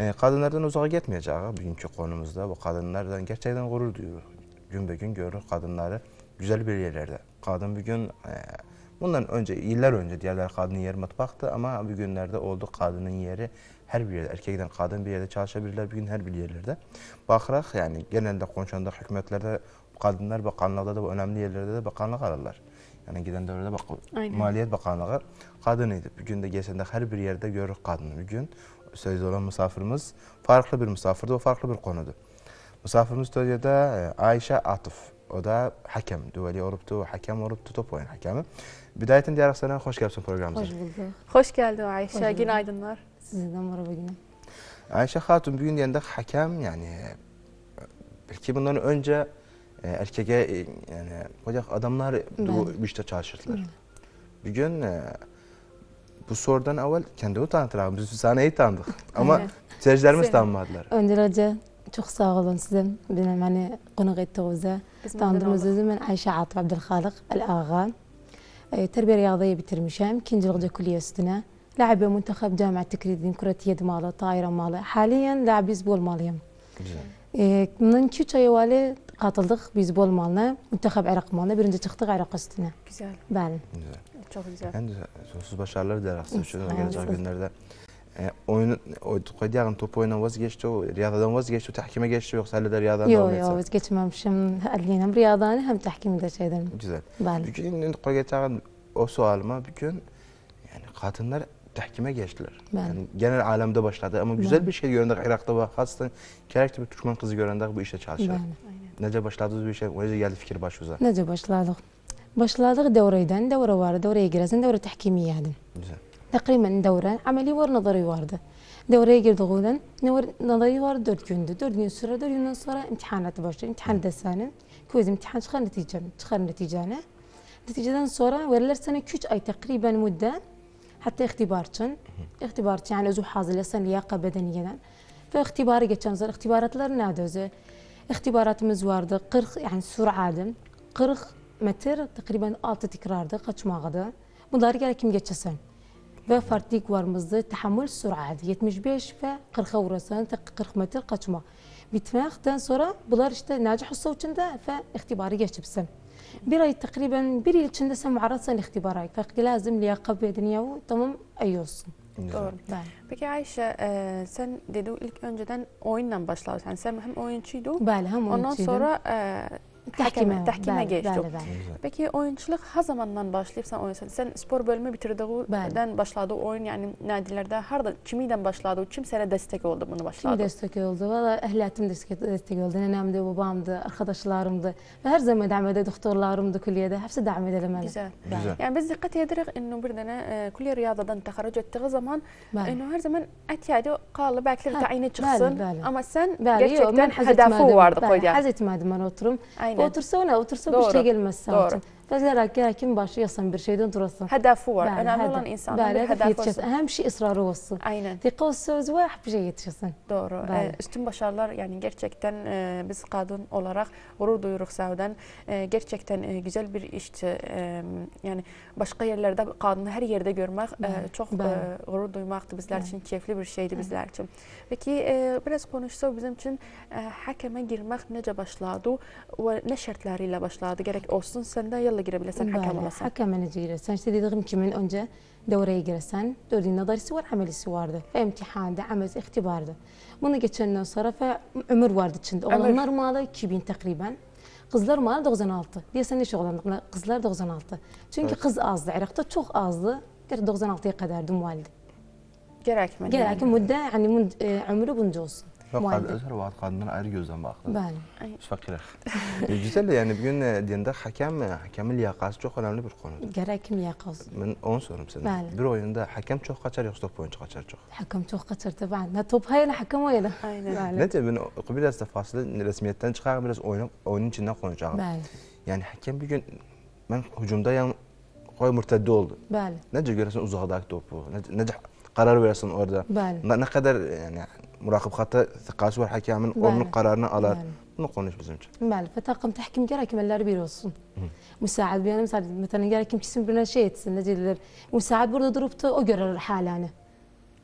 E, kadınlardan uzağa gitmeyeceğiz bugünkü konumuzda. Bu kadınlardan gerçekten gurur duyuyor Gün be gün görür kadınları güzel bir yerlerde. Kadın bugün e, bundan önce yıllar önce diğerler kadının yeri mutfaktı ama bugünlerde oldu kadının yeri her bir yerde. Erkekten kadın bir yerde çalışabilirler bugün her bir yerlerde. Bakarak yani genelde konuşanda hükümetlerde kadınlar bakanlıkta da önemli yerlerde de bakanlık ararlar. Yani giden dövrde bak Aynen. Maliyet Bakanlığı kadın Bugün de gelsen de her bir yerde görür kadını. Bugün söz olan misafirimiz farklı bir misafirdi, o farklı bir konudu. Misafirimiz Türkiye'de e, Ayşe Atıf. O da hakem, düveli olubdu, hakem olubdu, top oyun hakemi. Bidayetin diğer sana hoş geldin programımıza. Hoş bulduk. Hoş geldin Ayşe, hoş aydınlar. Sizden merhaba günaydın. Ayşe Hatun bugün yanında hakem yani e, belki bundan önce e, erkeğe e, yani hocam adamlar bu işte çalışırlar. Bugün e, bu sorudan avval kendini tanıtıralım. Biz sahneyi tanıdık ama evet. seyircilerimiz tanımadılar. Önder Hoca çok sağ olun sizin benim hani konuk ettiğinize. Tanıdığımız ben Ayşe Atıf Abdülhalik El-Ağa. Terbiye Riyadı'yı bitirmişim. İkinci Hoca Kulüyesi'ne. لاعبة منتخب جامعة تكريدين كرة يد ماله طائرة ماله حاليا لاعب بيسبول ماليم من كيوتشا يوالي katıldık biz bol malına. Müttehab Irak malına. Birinci çıktık Irak üstüne. Güzel. Ben. Güzel. Çok güzel. Yani sonsuz başarılar diler aslında. Şu gelecek günlerde. E, oyun, koyduyağın top oyundan vazgeçti, riyadadan vazgeçti, tahkime geçti yoksa hala da riyadan devam etse? Yok yok vazgeçmemişim. Elin hem riyadanı hem tahkimi de şeyden. Güzel. Ben. Bugün koyduyağın o sualıma bugün yani kadınlar tahkime geçtiler. Ben. Yani genel alemde başladı ama güzel ben. bir şey gördük, Irak'ta ve hastan karakter bir Türkmen kızı gördük, bu işte çalışıyor. Ben necə başladınız bu işə? O necə geldi fikir başınıza? Necə Başladık Başladıq dövrədən, dövrə vardı, dövrəyə girəsən, tahkimi təhkimiyyədən. Güzel. Təqribən dövrə əməli var, nazarı vardı. Dövrəyə girdiğindən nazarı vardı dört gündü. dört gün sonra, dört gün sonra imtihanatı başladı. İmtihan dersənin, kviz imtihan çıxar nəticəni, çıxar nəticəni. Neticeden sonra verirler sana 3 ay takriben müddet hatta ihtibar için. İhtibar için yani özü hazırlasın liyaqa bedeniyeden. Ve ihtibarı geçen zaman ihtibaratlar nerede özü? اختبارات مزوارده قرخ يعني سرعة قرخ متر تقريبا آلت تكرار ده شما غدا مداري قال كم جتشسن وفرتيك وارمزد تحمل سرعة عادة مش بيش فقرخ ورسان قرخ متر قد شما بتماخ تان سورة بلارشتا ناجح الصوتين ده فاختباري جتشبسن براي تقريبا بريل لتشن ده سمع رسان اختباري فاقل لازم لياقب بيدنيا تمام أيوصن Güzel. Doğru. Bəli. Peki Ayşə, e, sən dedin ilk öncədən oyunla başlamışsan. Sən həm oyunçuydun? Bəli, həm oyunçuydum. Ondan sonra e, Təhkimə, təhkimə keçdik. Pəki oyunçuluq ha zamandan başlayıb sən oyunsan? Sən spor bölümü bitirdikdən başladı oyun, yəni nədirlərdə, harda, kimi ilə başladı, kim sənə dəstək oldu bunu başladı? Kim dəstək oldu? Valla əhliyyətim dəstək oldu, nənəmdir, babamdır, arkadaşlarımdır və hər zaman dəvam edir, doktorlarımdır külliyədə, həbsə dəvam edir mənə. Güzel. Güzel. Yəni biz diqqət edirik, inu bir dənə e, külliyə riyadadan təxarüc etdiği zaman, inu e, hər zaman ətiyədi qalı, bəlkə hə, təyini çıxsın, amma sən gerçəkdən hədəfi vardı qoydu. Həz etmədim mən oturum. Ay aynen. Bu otursana otursana Doğru. bu şekilde gelmez sanki. Doğru. Təcələrək gərək ki, başı yasan bir şeydən durasın. Hədəfi var. Bəli, Önemli hədəf. olan insanın bəli, bir hədəfi olsun. Hem şey ısrarı olsun. Aynen. Diqqət söz və bir şey yetişsin. Doğru. Bəli. E, üstün başarılar yani gerçekten e, biz kadın olarak gurur duyuruq Səudən. E, gerçekten e, güzel bir işçi. E, yani başka yerlerde kadını her yerde görmek e, çok e, gurur duymaktı bizler için. Keyifli bir şeydi bizler için. Peki e, biraz konuşsa bizim için e, hakeme girmek necə başladı ve ne şartlarıyla başladı? Gerek olsun sende ya yılla girebilirsen Bəli, hakem olasan. Hakemene girirsen işte dediğim gibi önce devreye girersen dördün nazarisi var, amelisi vardı. Ve imtihanda, amel, ihtibardı. Bunu geçenden sonra fe ömür vardı içinde. Oğlanlar malı 2000 takriben. Kızlar malı 96. Diyesen ne şoğlandık? Kızlar 96. Çünkü evet. kız azdı. Irak'ta çok azdı. 96'ya kadardı muhaldi. Gerek mi? Gerek. Yani. Müddet yani ömrü bunca olsun. قاعد أزهر وقعد قاعدنا عير جوزا باخذ بله مش فاكرة Güzel de yani bugün e, dinde hakem e, hakemin liyakası çok önemli bir konu. Gerek liyakası. Ben onu sorum sana. Bale. Bir oyunda hakem çok kaçar yoksa top oyuncu kaçar çok. Hakem çok kaçar tabii. Ne top hayla hakem oyna. Aynen. Ne tabii ben biraz da faslı resmiyetten çıkar biraz oyun oyunun içinden konuşacağım. Ben. Yani hakem bir gün ben hücumda yan koy murtadde oldu. Ben. Nece görüyorsun uzaktaki topu? Nece, nece قرار versin أوردا Ne, ne kadar مراقب خطا وحكي من ومن قرارنا على نقولش بزمج بل فتاقم تحكم جرا كمان لا بيروسون مساعد بيانا مساعد مثلا جرا كم كسم بنا شيء نجي مساعد برضه ضربته أجر الحالة أنا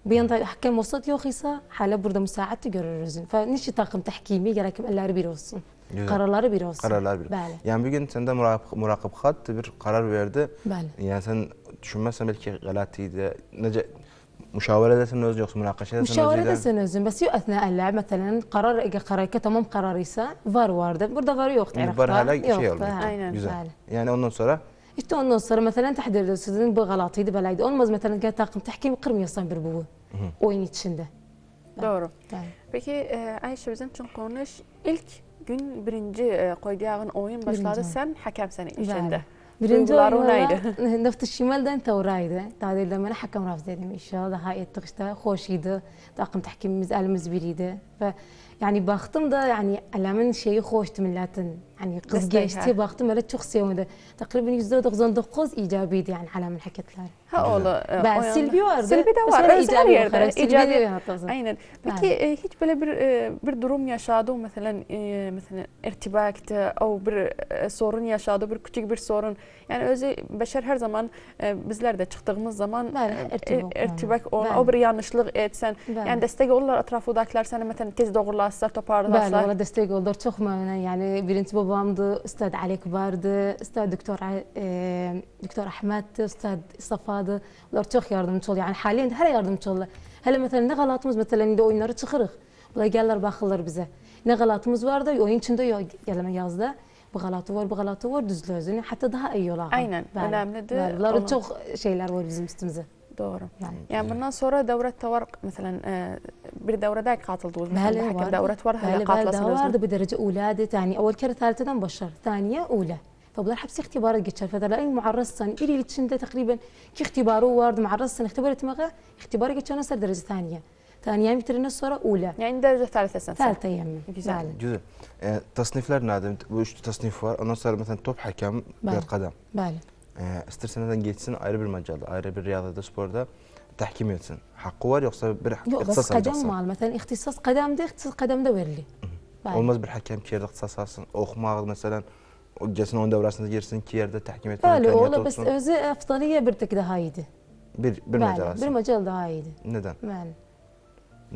بين حكم وسط يو خيصة حالة برضه مساعد تجر الرزن فنشي طاقم تحكيمي جرا كمان لا بيروسون Kararları bir olsun. Kararlar bir. Bəli. Yani bir gün sende murakab, murakab xat bir karar verdi. Bəli. Yani sen düşünmezsen belki galatiydi. Nece مشاورة نوزجوخ مناقشة مشاورة سنوزن بس يو أثناء اللعب مثلا قرار قرار tamam kararıysa var vardı. Burada var yok. Var hala şey olmuyor. Aynen. Güzel. Hala. Yani ondan sonra İşte ondan sonra mesela tahdirde sizin bu galatıydı belaydı. Olmaz mesela takım tahkim kırmıyorsan bir bu oyun içinde. Doğru. Peki e, Ayşe bizim için konuş. İlk gün birinci e, oyun başladı. Birinci. Sen hakemsen içinde. Evet. birinchi nafta shimaldan tovraydi tadildan mana hakam rafzda dedim inshaalloh hay'at yig'ishda xo'sh edi aqlim tahkim alimiz bir edi va يعني baxtımda yani əlimin şeyi xoşdu millətin. Yani qız keçdi, baxdım elə çox sevindi. Təqribən %99 ijobiy idi yani əlimin hərəkətləri. Ha oğlu. Bəs silbi vardı. Silbi də var. Öz her yerde. İjobiy hatta. Aynen. Peki e, hiç böyle bir e, bir durum yaşadı mesela e, mesela irtibakta او bir e, sorun yaşadı, bir küçük bir sorun. Yani özü beşer her zaman e, bizler de çıktığımız zaman e, irtibak olan o bir yanlışlık etsen, yani destek olurlar etrafındakiler seni mesela tez doğrular toparlasınlar, toparlasınlar. بله والله دستي قول دور çok مهمة يعني بنت بابامdı, استاذ علي كبارdı, استاذ دكتور دكتور أحمد'dı, استاذ صفاdı. Onlar çok yardımcı oldu. Yani halen her yardımcı oldu. Hele mesela ne galatımız mesela indi oyunları çıkarık. Bunlar gelirler bakırlar bize. Ne galatımız vardı, oyun içinde gelme yazdı. bu galatı var, bu galatı var düzlüyoruz. özünü, hatta daha iyi olar. Aynen, önemlidir. Bunlar çok şeyler var bizim üstümüze. دورة يعني, يعني إيه. بدنا صورة دورة تورق مثلا آه، بدا دورة قاتل دوز مثلا حكى دورة ورها قاتل دوز بدرجة أولاد ثانية أول كرة ثالثة مبشر ثانية أولى فبلا حبسي اختبارات قتشر لأي أي معرصا إلي لتشندة تقريبا كي اختبارو وارد معرصا اختبار مغا اختبار قتشر سر درجة ثانية ثانية يمتر الصورة أولى يعني درجة ثالثة سنة ثالثة يم فعلا جزء تصنيف لرنا وش تصنيف صار مثلا توب حكم بالقدم بالي ə, istəyirsən nədən getsin ayrı bir məqalda, ayrı bir riyadədə, sporda təhkim etsin. Haqqı var yoxsa bir Yox, ixtisas alacaqsan? Yox, qədəm var. Məsələn, ixtisas qədəmdir, ixtisas qədəmdə verilir. Olmaz bir həkim ki, yerdə ixtisas alsın, oxumaq, məsələn, gəlsin onun dövrəsində girsin ki, yerdə təhkim etmək imkaniyyəti olsun. Bəli, ola, bəs özü əftaliyə bir tək daha idi. Bir, bir məcal alsın. Bəli, bir məcal daha idi. Nədən? Bəli.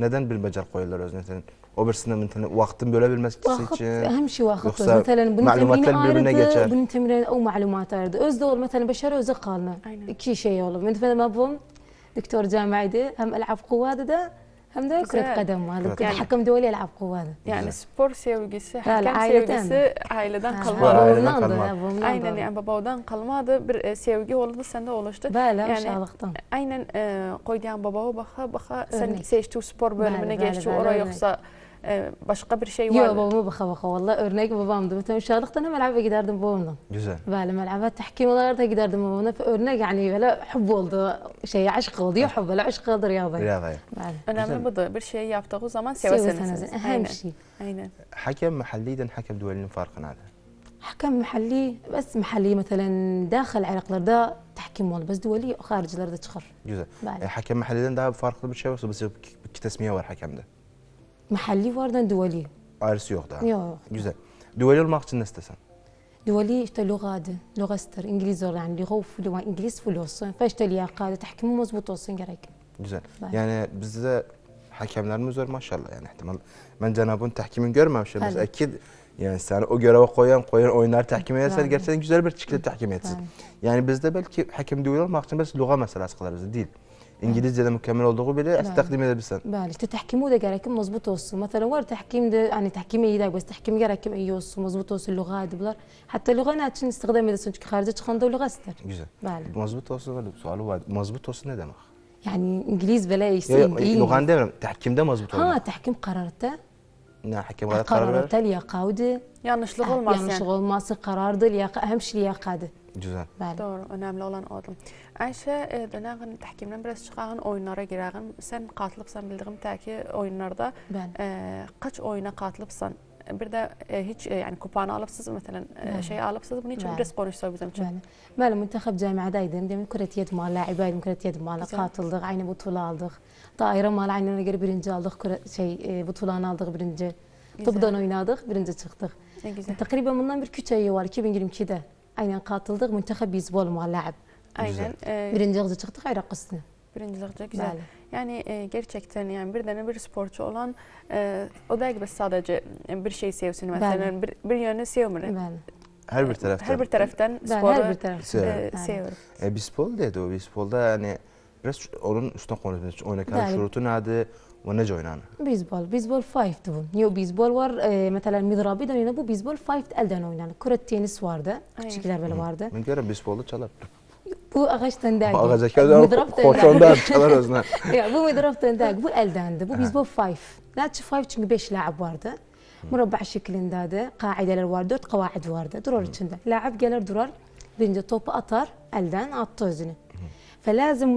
Nədən bir məcal qoyurlar özünə? o birsini vaqtini bo'la bilmaslik uchun hamshi vaqt o'zi masalan buni ma'lumotlar birbirine geçer buni temrini او معلومات عارضة o'z davr masalan bashara o'zi qalni ikki şey olib men mesela mabum دكتور جامعي دي هم العاب قوه ده هم ده كرة قدم هذا يعني حكم دولي العاب قوه ده يعني سبور sevgisi hakem sevgisi aileden kalmadı aynen yani babadan kalmadı bir sevgi oldu sende oluştu bəli yani aynen qoygan babava baxa baxa sen seçdi spor bölümüne geçdi oraya yoxsa boshqa bir şey var. shay babamı yo'q bo'lma Valla valloh o'rnak bobomni bitta inshoollohdan malabga gidardim babamdan. güzel bale malaba da gidardim babamdan. o'rnak yani böyle hub oldu şey aşk oldu ya hub böyle aşk oldu riyada riyada bale önemli budur bir şey yaptığı zaman sevesiniz aynen aynen حكم محلي دن حكم دولي مفارقه حكم محلي بس محلي مثلا داخل عراق لردا تحكم مول بس دولي وخارج لردا تخر جزء حكم محلي ده فرق بالشيء بس كتسمية تسميه حكم ده محلي واردن دولي ارسي يوغدا يو جوزال دولي الماغتش الناس تسان دولي اشتا لغه لغه ستر انجليزي ولا يعني لغه فلو انجليز فلو صين فاش تا لياقة تحكم مزبوط وصين كراك جوزال يعني بزا حكم لنا مزور ما شاء الله يعني احتمال من جنابون تحكم من ما مش بس اكيد يعني سان او جرا قويان قويان اوينار تحكم يا سان جرسان جوزال تشكل تحكم يا يعني بزا بلكي حكم دولي الماغتش بس لغه مساله اسقلر بزا ديل انجليزي لما كامل اول دغو بيلي استخدم ده نعم. بسن بالي تتحكمو ده جارك مظبوط وصو مثلا ور تحكيم ده يعني تحكيم ايدا بس تحكيم جارك اي وصو مظبوط وصو اللغه دبلر حتى اللغه انا تشن استخدم ده سنتك خارج تخن ده لغه استر بالي مظبوط وصو ولا سؤال بعد مظبوط وصو ده مخ يعني انجليز بلا اي سي لغه ده تحكيم ده مظبوط اه تحكيم قررته نا حكيم قرار قرار تاليا قاود يعني شغل ماسي آه، يعني شغل ماسي قرار دليا اهم شيء لياقه جزاء بالي دور انا ام لولان Ayşə e, dönəğin təhkimdən biraz çıxağın, oyunlara girəğin. Sən qatılıbsan, bildiyim təki oyunlarda ə, e, qaç oyuna qatılıbsan? Bir də e, heç e, yəni kupanı alıbsınız, məsələn, e, şey alıbsınız. Bunun üçün biraz konuşsa bizim üçün. Məli, müntəxəb cəmiyyədəydim. Demin kürət yed mal, ləibəydim kürət yed mala qatıldıq, aynı butula aldıq. Dairə mala aynına görə birinci aldıq, kürət, şey, e, butulanı aldıq birinci. Topdan oynadıq, birinci çıxdıq. Təqribən bundan bir 3 ay var, 2022-də. Aynən qatıldıq, müntəxəb bizbol mala ləib. Aynen. Ee, Birincilikte çıktık ayrı Birinci Birincilikte güzel. Bəli. Yani e, gerçekten yani bir tane bir sporcu olan e, o da gibi sadece e, bir şey sevsin mesela bir, bir yönünü sevmir. Bəli. Her bir taraftan. Her bir taraftan sporu her bir taraftan. E, E, bispol dedi o bispolda yani biraz onun üstüne konuşmuş. Oynayan şurutu nerede? ve nece oynanır? Beyzbol. Beyzbol 5 bu. Yo beyzbol var. E, mesela midrabi de bu beyzbol 5 elden oynanır. Kure tenis vardı. Küçükler böyle vardı. Ben görüyorum beyzbolda çalar. Bu ağaçdan dəgi. Bu ağacdan qoşondan çalar özünə. bu midrafdan dəgi, bu əldəndir. Bu biz bu five. Ne açı five çünkü beş ləğəb vardı. Mürəbbə şəklindədir. Qaidelər var, 4 qavaid vardı. Durar içində. Ləğəb gelir durar. Birinci topu atar, əldən attı özünü. Fəlazim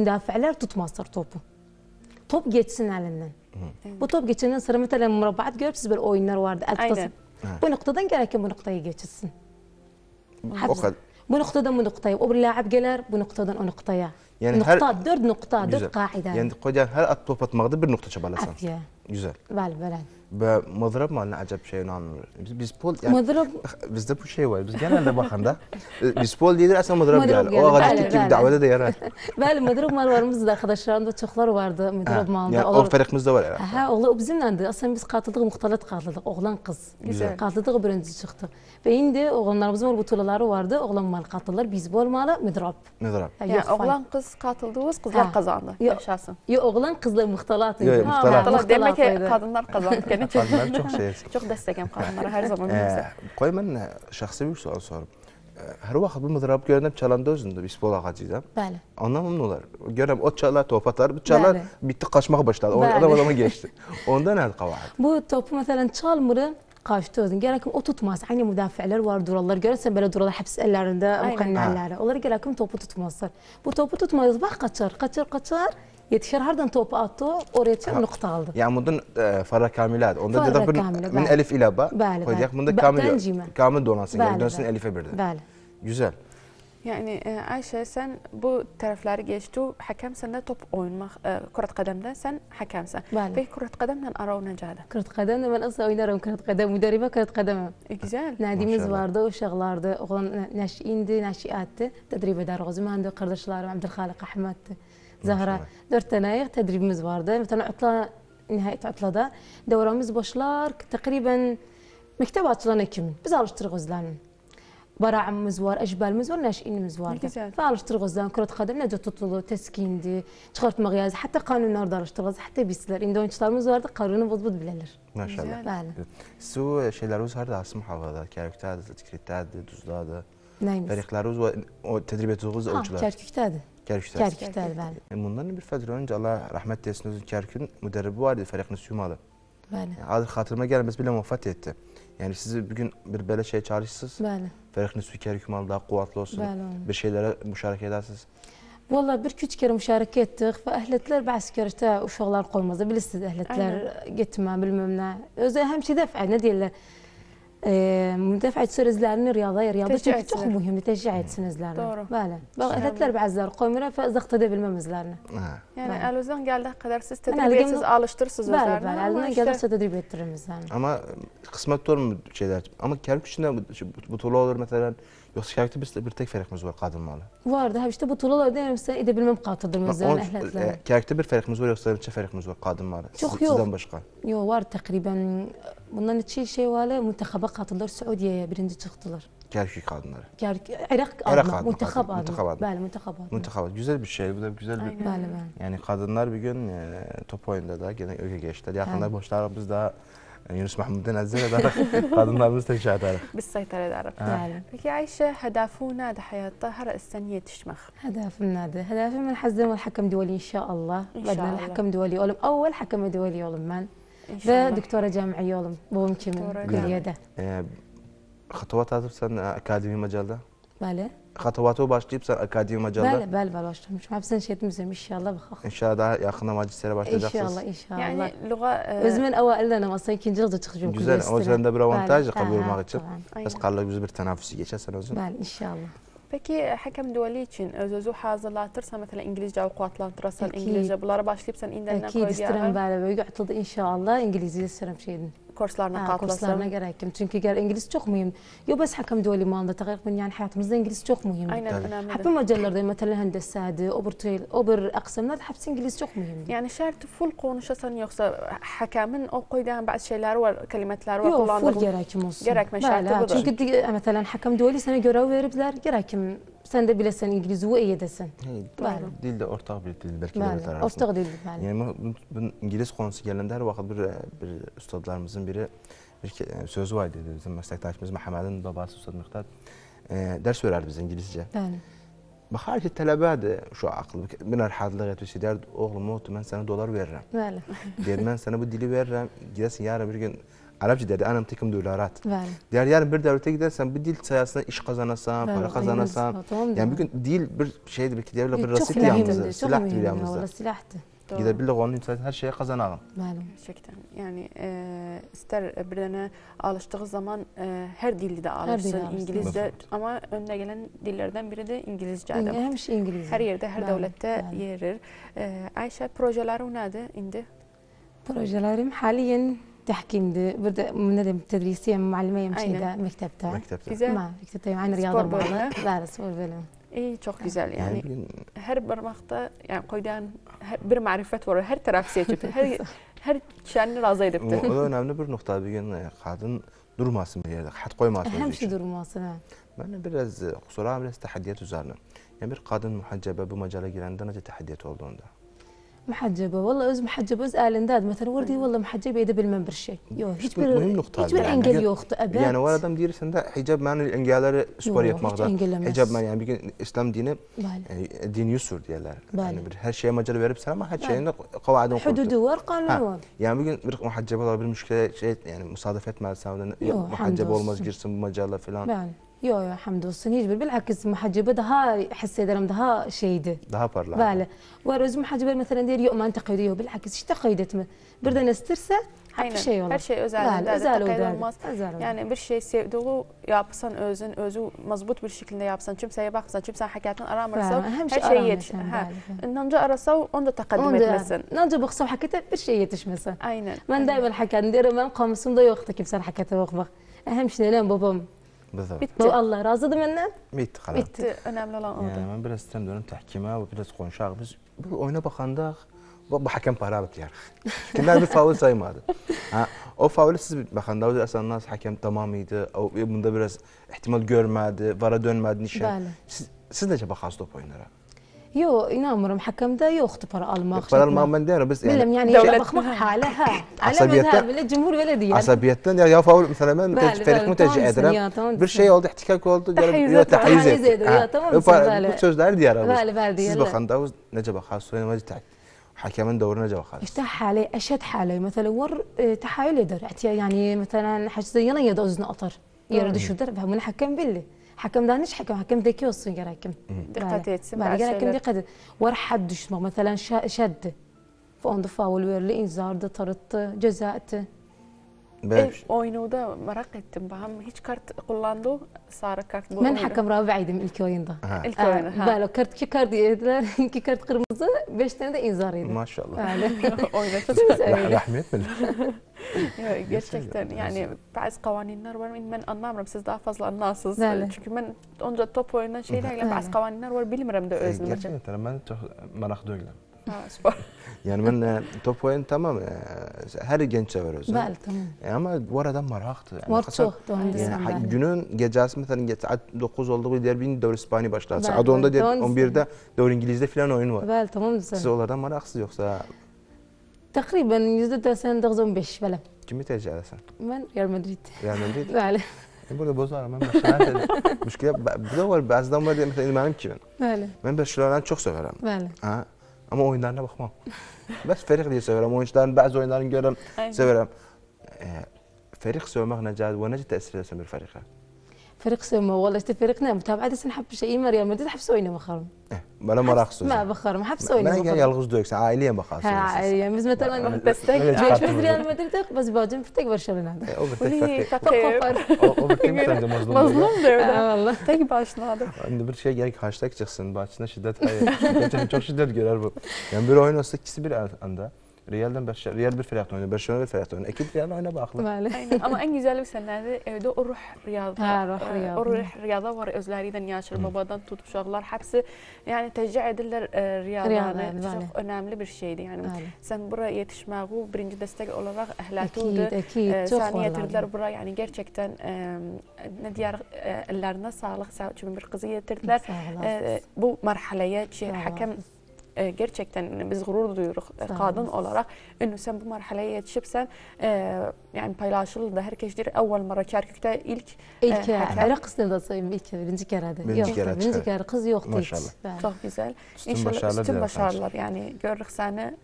müdafiələr tutmazlar topu. Top geçsin əlindən. Bu top geçenden sonra mesela mürabbaat görüp böyle oyunlar vardı. Aynen. Bu noktadan ki bu noktaya geçilsin. O kadar. بنقطتان بنقطة وبنلاعب جلر بنقطتان ونقطة يعني نقطة درد نقطة درد قاعدة يعني قد هل الطوبة مغرب بالنقطة شبالة عافية جزال بالبلد madrab ne acaba şey anlamıyor. Biz, biz pol yani, madrab bizde bu şey var. Biz genelde bakanda e, biz pol değildir aslında madrab yani. O ağacı ki gibi davada da yarar. Bəli, madrab mal da arkadaşlarımda çoklar vardı madrab malında. Yani, o farkımızda var herhalde. Ha, ola bizimlendi. Aslında biz katıldık, muhtalat katıldık. Oğlan kız. Güzel. Katıldık, birinci çıktı. Ve indi oğlanlarımızın bu butulaları vardı. Oğlan mal katıldılar. Biz bol malı madrab. Madrab. Yani oğlan kız katıldığımız kızlar kazandı. Yaşasın. Yok oğlan kızla muhtalat. Yok muhtalat. Demek ki kadınlar kazandı. Səni çox xanımları çox sevirəm. çox dəstəkəm xanımlara hər zaman bilirsən. Qoy mən şəxsi bir sual sorum. Hər vaxt bu mıdırab görünüb çalanda özündə bir spol ağacıydı. Bəli. Ondan memnunlar. Görəm o çalar, top atar, bu çalar bitti qaçmaq başladı. O adam adama geçdi. Onda nədir qabahat? Bu topu məsələn çalmırım, qaçdı özün. Gələkim o tutmaz. Aynı müdafiələr var, dururlar. Görürsən belə dururlar həbs əllərində, müqənnələri. Hə. Onlar gələkim topu tutmazlar. Bu topu tutmaz, bax qaçar, qaçar, qaçar. يتشر هردن توب اتو اوريتش نقطة yani يعني مدن فرا كاملات onda فرا da min من elif ila ba بله koyacak bunda kamil kamil donansın yani dönsün elife birden. Bəli. Güzel. Yani e, Ayşe sen bu tarafları geçti. Hakem sen de top oynamak e, kurat kademde sen hakemsin. Bəli. Ve kurat kademden ara o oynayacağdı. Kurat kademde ben asla oynarım kurat kadem. Müderribe kurat kademim. E, güzel. Nadimiz vardı, uşaqlardı. Oğlan nəşi indi, nəşi atdı. Tədrib edər. Özüm məndə qardaşlarım Abdülxaliq Ahmed'di. Zahra. Dört tane tedribimiz vardı. Mesela utla, nihayet utlada devramız başlar. Takriben mektep açılan Ekim'in. Biz alıştırık özlenin. Barağımız var, ecbalimiz var, neşinimiz vardı. Güzel. Ve alıştırık özlenin. Kurat kadem nece tutulu, teskindi, çıkartma gıyaz, Hatta kanunlarda alıştırık özlenin. Hatta bizler. İndi oyuncularımız vardı. Karını bud bud bilirler. Maşallah. Bəli. Su e, şeylerimiz her daha havada. Karakterdir, tikritlerdir, Neymiş? Nəyimiz? Fərqlərimiz və tədrib etdiyimiz ölçülər. Ha, Kərkükdədir. Kərkük təhsil. Kərkük əlbəli. E, bundan bir fəzr öncə Allah rəhmət etsin özü Kərkükün müdərribi var idi Fərəxin Sümalı. Bəli. Yəni, Adı xatırıma gəlməz belə vəfat etdi. Yəni siz bir gün bir belə şey çalışırsınız. Bəli. Fərəxin Sümalı Kərkük malı daha qüvvətli olsun. Bəli. Bir şeylərə müşarəkə edirsiniz. Valla bir üç kere müşarəkə etdik və əhlətlər bəzi kərəkdə uşaqlar qolmazdı. Bilirsiniz əhlətlər Aynen. getmə, bilməm nə. Özü həmçə dəfə, nə deyirlər? مدافعه سير رياضيه رياضيه çox mühümdür təşviq etsin özlərini. Doğru. Bəli. Bax ətətlər bəziləri qoymur və zıxtı edə bilməz özlərini. Hə. Yəni əlinizdən gəldiyi qədər siz tədbir edirsiniz, alışdırırsınız özlərini. Bəli, bəli. Əlindən gəlirsə tədbir etdirir bizlərni. Amma qismət olmur şeylər. Amma gəlib içində bu tola olur məsələn. Yoksa ki bizdə bir tək fərqimiz var qadınlarla. Var da, işte bu tulalar deyirəmsə edə bilməm qatıldım özlərin əhlətlərə. E, Kərkdə bir fərqimiz var yoxsa neçə fərqimiz var qadınlarla? Çox yox. Sizdən başqa. Yox, var təqribən. Bundan iki şey var. Müntəxəbə qatıldılar, Səudiyyəyə birinci çıxdılar. Kerkük kadınları. Kerk, Irak adına, Irak adına, muntakab kadın, adına. Muntakab adına. Bəli, muntakab adına. Muntakab adına. Güzel bir şey, bu da güzel Aynen. bir... Bəli, bəli. Yani kadınlar bir gün e, top oyunda da gene öge geçtiler. Yakında boşlarımız da. يعني يونس محمودين عزيزة دارخ ما بمستنشاء دارخ بالسيطرة دارخ آه. نعم لكي عايشة هدفه نادي حياة طهر السنية تشمخ هدف النادي هدف من حزم الحكم دولي إن شاء الله إن شاء الله الحكم دولي أولم أول حكم دولي أولم مان دكتورة جامعية أولم بومكي من كلية ده آه، خطوات هذا أكاديمي مجال ده بالي خطواته باشتي بس اكاديمي مجله بله بله بله باشتي مش معرف سن شيت مزم ان شاء الله بخخ ان شاء الله يا اخنا ما جسر باشتي ان شاء الله ان شاء الله يعني لغه وزمن اوائل انا ما صين كنت جلد تخجم كل شيء جزء اوزن دبر وانتاج قبل ما غتشب بس قال لك جزء تنافسي ايش هسه اوزن بله ان شاء الله بكي حكم دوليتشن زوزو حازل لا ترسى مثلا انجليزي جاو قوات لا ترسى الانجليزي بلا ربع شليبسن اندن اكيد استرم بله ويقعد ان شاء الله انجليزي استرم شيء كورسlarına hə, katılasın. Kurslarına gerektim. Çünkü gel İngiliz çok mühim. Yo bes hakem dövli manda تقريبا yani hayatımızda İngiliz çok mühim. Aynen önemli. Hep mecelerde mesela hendesede, obur tel, obur aksamlarda hepsi İngiliz çok mühim. Yani şart full konuşasan yoksa hakemin o koyduğun bazı şeyler var, kelimeler var. Yo full gerekim olsun. Gerekme şartı budur. Çünkü e, mesela hakem dövli sana görev veribler. Gerekim sən də biləsən İngilizi və EYDəsən. Bəli. Dil də ortaq bir dildir ki, dövlətlər arasında. Ortaq dildir, bəli. Yəni bu İngilis konusu gələndə hər vaxt bir e, bir ustadlarımızın onlardan biri bir e, sözü var dedi bizim meslektaşımız Muhammed'in babası Ustad Miktat. E, ders verer bize İngilizce. Yani. Bakar ki şey tələbədir şu aqlı. Minər hədliq etmişi der, oğlum otu mən sənə dolar verirəm. Bəli. Deyir, mən sənə bu dili verirəm, gidəsən yarın bir gün Arapça derdi, anam tekim dolarat. Bəli. Deyər, yarın bir devlete gidersen bu dil sayesinde iş kazanasan, para kazanasan. Yani bir gün dil bir şeydir, belki devlet bir rasit yanımızda, silahtır yanımızda. Silahtır. Doğru. Gedə bilərik onun üçün hər şeyə qazanağım. Məlum. Gerçəkdən. Yəni e, istər bir dənə alışdığı zaman e, hər dildə də alışsın, hər ingiliscə, amma önünə gələn dillərdən biri də ingiliscədir. İngilis, həmişə ingilis. Hər yerdə, hər məlum, dövlətdə məlum. yerir. E, Ayşə, proyeləri nədir indi? Projelerim həliyən تحكيمدي برد مندم تدريسية معلمية مشيدة مكتبتها مكتبتها ما مكتبتها يعني رياضة بالك دارس والفيلم اي çok güzel yani. yani her barmakta yani koydan bir ma'rifat var, hər tərəf seçib, hər hər kişini razı edibdi. O da önəmli bir nuxta. Bu gün qadın e, durmasın bir yerdə, xətt qoymasın. Həmişə durmasın, hə. Mən biraz e, xüsusən biraz təhdiyyat üzərinə. Yəni bir qadın mühəccəbə bu məcələ girəndə necə təhdiyyat oldu onda? محجبه والله از محجبه از انداد مثلا وردي أيوة. والله محجبه يدب المنبر شيء يو هيك بير مهم نقطه هيك بير يعني انجل يوخت ابات يعني ولدا مدير سندا حجاب مان الانجالار سوريت مغدا حجاب مان يعني بيكن اسلام ديني يعني دين يسر ديالار يعني her şeye ما verip sana سلام şeyin de kavadını kurdu. Hududu var, kanunu var. Yani bir gün bir muhaccebe olabilir, شيء يعني مصادفات مع etmez محجبه Muhaccebe olmaz girsin يو الحمد لله وصنيج بالعكس محجبة ده هاي حسي درم ده ها شيده ده ها بارلا بالا وارز محجبة مثلا دير يوم ما انتقيديه بالعكس اش تقيدت ما برده نسترسة حين شيء والله شيء ازال ازال ازال يعني بر شيء سيدوغو يابسن اوزن özü مضبوط بالشكل ده يابسان كم سايه باقسان كم سايه حكيتن ارام رسو اهم شيء شيء ها انانجا ارسو اوندا تقدم اتمسن انانجا بخصو حكيت بر شيء يتشمسن اينن من دائما حكيت ندير من قامسون ده يوقت كيف سان حكيت اهم شيء لين بابام Bizdə. Bitdi. Allah razıdır məndən? Bitdi xala. Bitdi. Önəmli olan odur. Yəni mən biraz istəyirəm dönüm təhkimə, biraz qonşaq. Biz bu oyuna baxandaq bu, bu hakem para bitləyərik. Kimlər bir faul saymadı. Ha, o faulu siz baxanda əsasən nas hakem tamam idi. O bunda biraz ehtimal görmədi, vara dönmədi nişan. Siz, siz necə baxarsınız top oyunlara? يو ينامر محكم ده يو اختبار الماخ اختبار الماخ من ديره بس يعني يعني مخمخها نعم. حالها على مذهب الجمهور البلدي يعني. عصبيتن يعني يا فاول مثلا من فريق منتج ادرا bir şey oldu ihtikak oldu diyorum ya tahiz etti. Bu sözler diyor abi. Bale bale diyor. Siz bakın da Necip Akar Suriye Mecitay. حكمان دورنا جوا خالص يفتح حالي اشد حالي مثلا ور آه، تحايل يدر يعني مثلا حاجه زي انا يدوز نقطر يرد شو درب من حكم باللي حكم حكمدانش حكم حكمدكي وصيغر حكم دقت اتسم جراكم دي قد ورحد شنو مثلا شد فوند فاول ويرلي ده طرت جزاءته Beş. ilk oyunuvda merak ettim. Baham hiç kart kullandı. Sarı kart bu. Ben oyunu. hakem rabiydim ilk oyunda. Ha. İlk oyunda. Ha. Böyle kart iki kart yediler. iki kart kırmızı. Beş tane de inzar yedi. Maşallah. Oynatın. Rahmet mi? gerçekten yani bazı kanunlar var ben anlamıyorum siz daha fazla anlarsınız. Çünkü ben onca top oynayan şeylerle bazı kanunlar var bilmiyorum da özüm. Gerçekten ben çok merak duyuyorum. Ha, süper. Yani ben e, top وين tamam e, her genç sever o'zi balki tamam e, ama bu aradan maroqdi morchoqdi günün gecesi mesela saat 9 oldi bu der bir devlet İspanya başlarsa adı onda 11'de devlet İngiliz'de filan oyun var Bel, tamam güzel siz onlardan maroqsiz yoksa تقريبا yüzde 99-15 falan kim tecrübelesin ben Real Madrid Real Madrid Bel. بله burada bozarım ben Barcelona'da müşküle bu da var bazıdan var diye mesela benim kimin Bel. ben Barcelona'dan çok severim بله Ama oyunlarına bakmam. Bəs Feriq deyə sevirəm, oyunçuların bəzi oyunlarını görürəm, sevirəm. E, فريق سومغ أيوة. آه، نجاد ونجد تأثير سمير فريقه فريق سومغ والله فريقنا متابعة سنحب شيء مريم مدريد حب سوينا مخرم إيه. Mənə maraqsız. Mən baxarım, həbs oynayıram. Mən yalğız deyirsən, ailəyə baxarsan. Hə, ailəyə. Biz məsələn dəstək, görüşümüz Real Madriddə, biz bacım birtək varşalınadı. Uli kaka kopar. O birtək səndə mazlum. Mazlumdur da. Hə, vallahi. Tək başladı. İndi bir şey gərək hashtag çıxsın. Bakıda şiddət. Geçen çox şiddət görər bu. Yəni bir oyun olsa ikisi bir anda. Real'den başla, Real bir Ferhat oynuyor, Barcelona bir Ferhat oynuyor. Ekip Real oyna bağlı. Aynen. Ama en güzel bir senede evde o ruh riyada. Ha, ruh riyada. O ruh riyada var özlerinden yaşar, babadan tutup uşaqlar hepsi yani tecrü edirler e, riyadanı. Çok önemli bir şeydi yani. Aynen. Sen buraya bu birinci destek olarak ehlatı oldu. Ekid, ekid. E, çok Saniye yetirdiler buraya yani gerçekten e, ne diyar ellerine sağlık, sağ, bir kızı yetirdiler. getirdiler. E, bu merhaleye şey, hakem Ee, gerçekten biz gurur duyuyoruz e, kadın olarak. Ünlü sen bu merhaleye yetişipsen e, yani paylaşıldı. Herkes der evvel mara kerkükte ilk ilk e, kız sınıfında sayın ilk birinci kerede. Birinci kere Birinci kere kız yoktu Maşallah. hiç. Çok güzel. İnşallah üstün başarılar yani görürük seni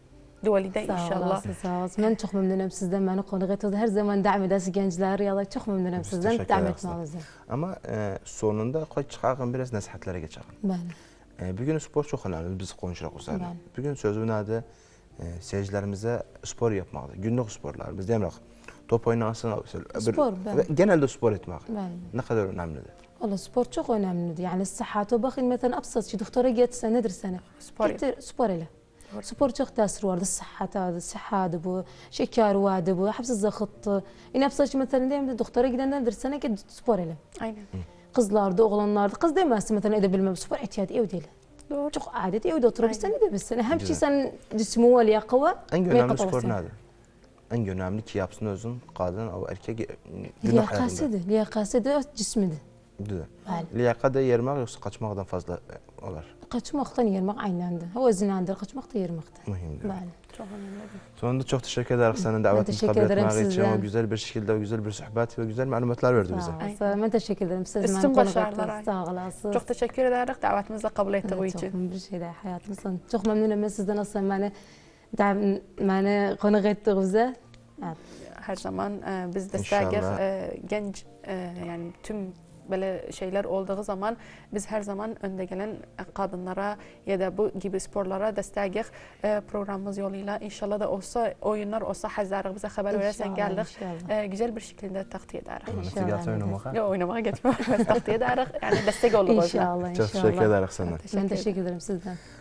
duvalide inşallah. Sağ olasın. Ben çok memnunum sizden. Beni konuk ettiğiniz her zaman devam edesi gençler ya çok memnunum sizden. Devam etmenizden. Ama e, sonunda koy çıkarken biraz nasihatlere geçelim. Bəli. bugun sport choyxonalarimiz bizni quvonchli qilsadi bugun so'zi unadi e, seyirchilarimizda sport yapmoqda gunoh sportlar bizda ham to'p o'ynasin sport generalda sport aytmoq naqadar unamlida والله سبور شو قوي يعني الصحة وباخذ مثلا أبسط شي دكتورة جات سنة ندرس سنة سبور سبور له سبور شو تاسر وارد الصحة هذا الصحة هذا بو شكر وهذا بو حبس الزخط إن أبسط شي مثلا دائما دكتورة جدا ندرس سنة كده سبور له أي نعم qızlardı, oğlanlardı. Qız deməsin, məsələn, edə bilməmiş, super ehtiyat evdə elə. Doğru. Çox adət evdə oturursan, edə bilirsən. Həm ki sən cismi və liyaqa Ən önəmli spor nədir? Ən önəmli ki, yapsın özün kadın, və erkək e, günah Liyaqəsidir, liyaqəsidir, cismidir. Liyakada Liyaqa da yermək yoxsa qaçmaqdan fazla e, olar? Qaçmaqdan yermək aynəndir. O zinandır, qaçmaq da yerməkdir. Mühimdir. Bəli. Sonunda çok teşekkür ederim sana davetini kabul etmek için o güzel bir şekilde, güzel bir sohbet ve güzel malumatlar verdi bize. Ben teşekkür ederim. Siz Üstün başarılar. Sağ olasınız. Çok teşekkür ederim davetimizi kabul ettiği için. Çok bir şey de hayatımızdan. Çok memnunum ben sizden aslında bana beni konu ettiği bize. Her zaman biz de sadece genç yani tüm belə şeylər olduğu zaman biz hər zaman öndə gələn qadınlara ya da bu kimi sporlara dəstəyik e, proqramımız yolu ilə inşallah da olsa oyunlar olsa həzarıq bizə xəbər verəsən gəlirik e, gözəl bir şəkildə təqdim edərik. İnşallah oynamağa. Yox oynamağa getmək təqdim edərik. Yəni dəstək olduq. İnşallah inşallah. Çox təşəkkür edərik sənə. Mən təşəkkür edirəm sizdən.